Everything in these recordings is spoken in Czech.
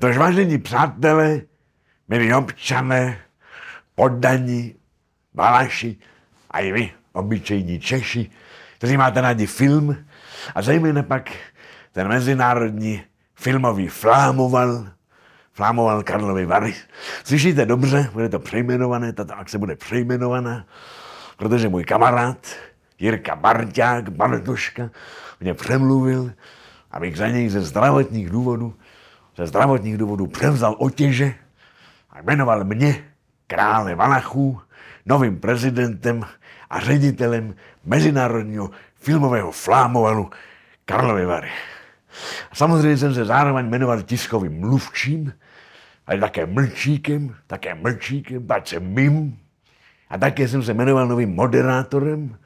Tož vážení přátelé, milí občané, poddaní, balaši a i vy, obyčejní Češi, kteří máte rádi film a zejména pak ten mezinárodní filmový flámoval, flámoval Karlovy Vary. Slyšíte dobře, bude to přejmenované, tato akce bude přejmenovaná, protože můj kamarád Jirka Barťák, Bartoška, mě přemluvil, abych za něj ze zdravotních důvodů ze zdravotních důvodů převzal otěže a jmenoval mě, krále Valachů, novým prezidentem a ředitelem Mezinárodního filmového flámovalu Karlovy Vary. A samozřejmě jsem se zároveň jmenoval tiskovým mluvčím, ale také mlčíkem, také mlčíkem, pak jsem mým. A také jsem se jmenoval novým moderátorem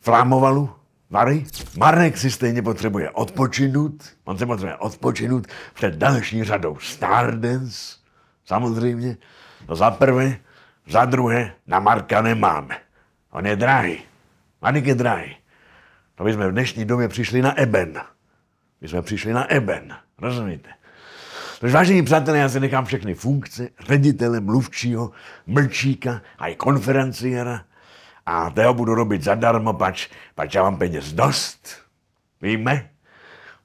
flámovalu Mary, Marek si stejně potřebuje Odpočinut. On se potřebuje odpočinut před další řadou Stardance, samozřejmě. To no za prvé, za druhé, na Marka nemáme. On je drahý. Marek je drahý. To no, my jsme v dnešní době přišli na Eben. My jsme přišli na Eben, rozumíte? Takže vážení přátelé, já si nechám všechny funkce ředitele, mluvčího, mlčíka a i konferenciéra a to budu robit zadarmo, pač, pač já mám peněz dost. Víme?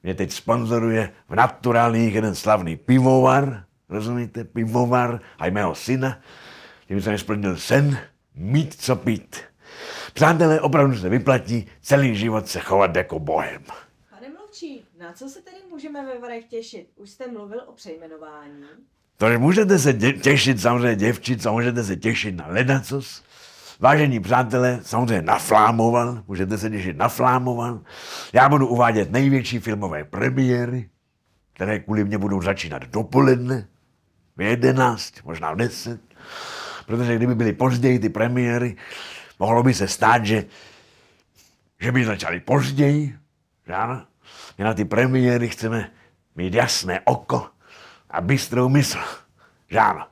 Mě teď sponzoruje v naturálních jeden slavný pivovar, rozumíte, pivovar a mého syna. Tím jsem splnil sen mít co pít. Přátelé, opravdu se vyplatí celý život se chovat jako bohem. Pane mluvčí, na co se tedy můžeme ve Varech těšit? Už jste mluvil o přejmenování. To můžete se těšit samozřejmě děvčic a můžete se těšit na ledacos. Vážení přátelé, samozřejmě naflámovan, můžete se těšit naflámovan. Já budu uvádět největší filmové premiéry, které kvůli mě budou začínat dopoledne, v 11, možná v 10, protože kdyby byly později ty premiéry, mohlo by se stát, že, že by začaly později, že ano? My na ty premiéry chceme mít jasné oko a bystrou mysl, že ano?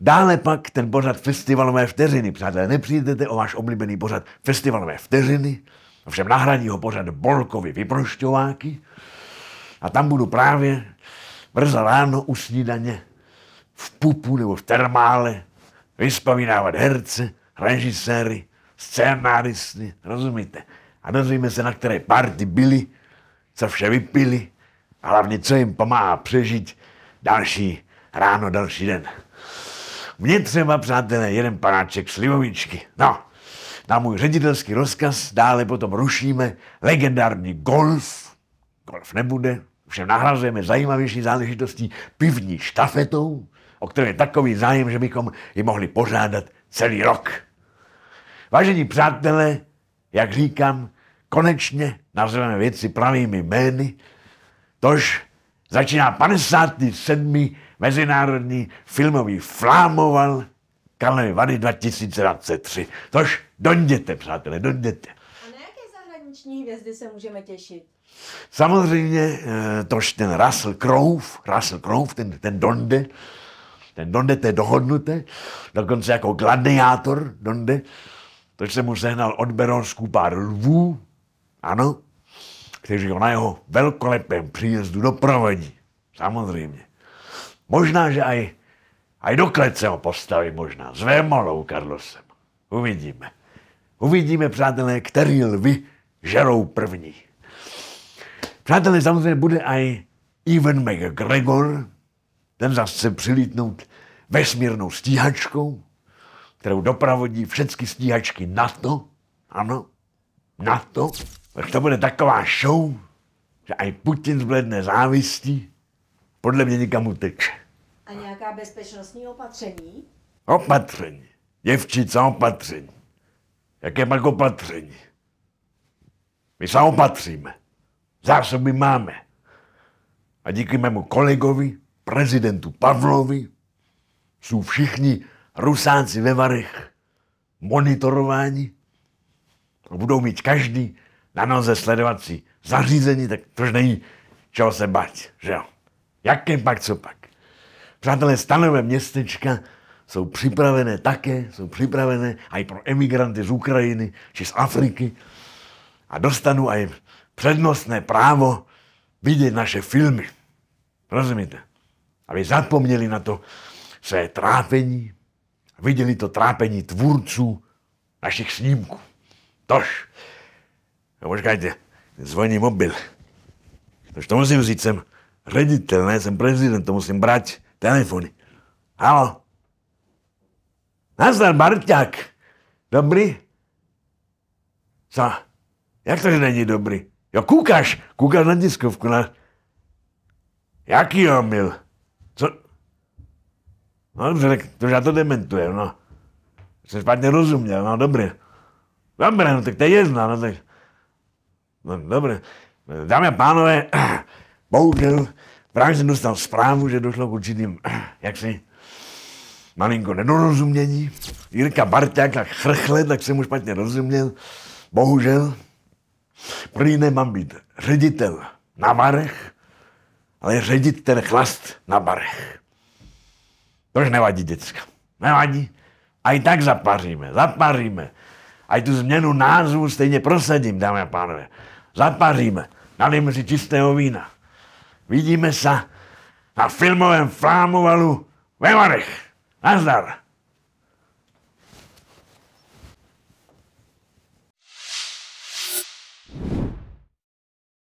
Dále pak ten pořad Festivalové vteřiny, přátelé, nepřijdete o váš oblíbený pořad Festivalové vteřiny, ovšem nahradí ho pořad Bolkovi vyprošťováky a tam budu právě brzo ráno u snídaně v pupu nebo v termále vyspomínávat herce, režiséry, scénáristy, rozumíte? A dozvíme se, na které party byli, co vše vypili a hlavně, co jim pomáhá přežít další ráno, další den. Mně třeba, přátelé, jeden panáček slivovičky. No, na můj ředitelský rozkaz dále potom rušíme legendární golf. Golf nebude, všem nahrazujeme zajímavější záležitostí pivní štafetou, o které je takový zájem, že bychom ji mohli pořádat celý rok. Vážení přátelé, jak říkám, konečně nazveme věci pravými jmény, tož začíná 57. Mezinárodní filmový flámoval Kalé Vady 2023. Tož donděte, přátelé, donděte. A na jaké zahraniční hvězdy se můžeme těšit? Samozřejmě eh, tož ten Russell Crowe, Russell Crowe, ten, ten Donde, ten Donde, to je dohodnuté, dokonce jako gladiátor Donde, tož se mu sehnal od Beronsku pár lvů, ano, kteří ho na jeho velkolepém příjezdu doprovodí. Samozřejmě. Možná, že aj, aj do klece ho postaví, možná. S Vémolou Karlosem. Uvidíme. Uvidíme, přátelé, který lvy žerou první. Přátelé, samozřejmě bude aj Ivan McGregor, ten zase chce přilítnout vesmírnou stíhačkou, kterou dopravodí všechny stíhačky NATO. Ano, NATO. Tak to bude taková show, že aj Putin zbledne závistí podle mě nikam uteče. A nějaká bezpečnostní opatření? Opatření. Děvčica opatření. Jaké pak opatření? My se opatříme. Zásoby máme. A díky mému kolegovi, prezidentu Pavlovi, jsou všichni rusánci ve varech monitorování. a budou mít každý na noze sledovací zařízení, tak tož není čeho se bát, že jo? Jaké pak, co pak? Přátelé, stanové městečka jsou připravené také, jsou připravené i pro emigranty z Ukrajiny či z Afriky a dostanou i přednostné právo vidět naše filmy. Rozumíte? Aby zapomněli na to své trápení, viděli to trápení tvůrců našich snímků. Tož, no počkajte, zvoní mobil. Tož to musím říct sem. Ředitel, ne, jsem prezident, to musím brať telefony. Halo. Nazdar, Barťák. Dobrý? Co? Jak to, že není dobrý? Jo, koukáš, koukáš na diskovku, na... Jaký omyl? Co? No dobře, tak to já to dementujem, no. Jsem špatně rozuměl, no dobrý. Dobré, no tak to je jedna, no tak... No dobré. Dámy a pánové, Bohužel právě jsem dostal zprávu, že došlo k určitým jaksi malinko nedorozumění. Jirka Barťák tak chrchle, tak jsem mu špatně rozuměl. Bohužel, prý nemám být ředitel na barech, ale ředit ten chlast na barech. To už nevadí, děcka. Nevadí. A i tak zapaříme, zapaříme. A i tu změnu názvu stejně prosadím, dámy a pánové. Zapaříme. Nalijeme si čistého vína. Vidíme se na filmovém flámovalu ve Varech. Nazdar!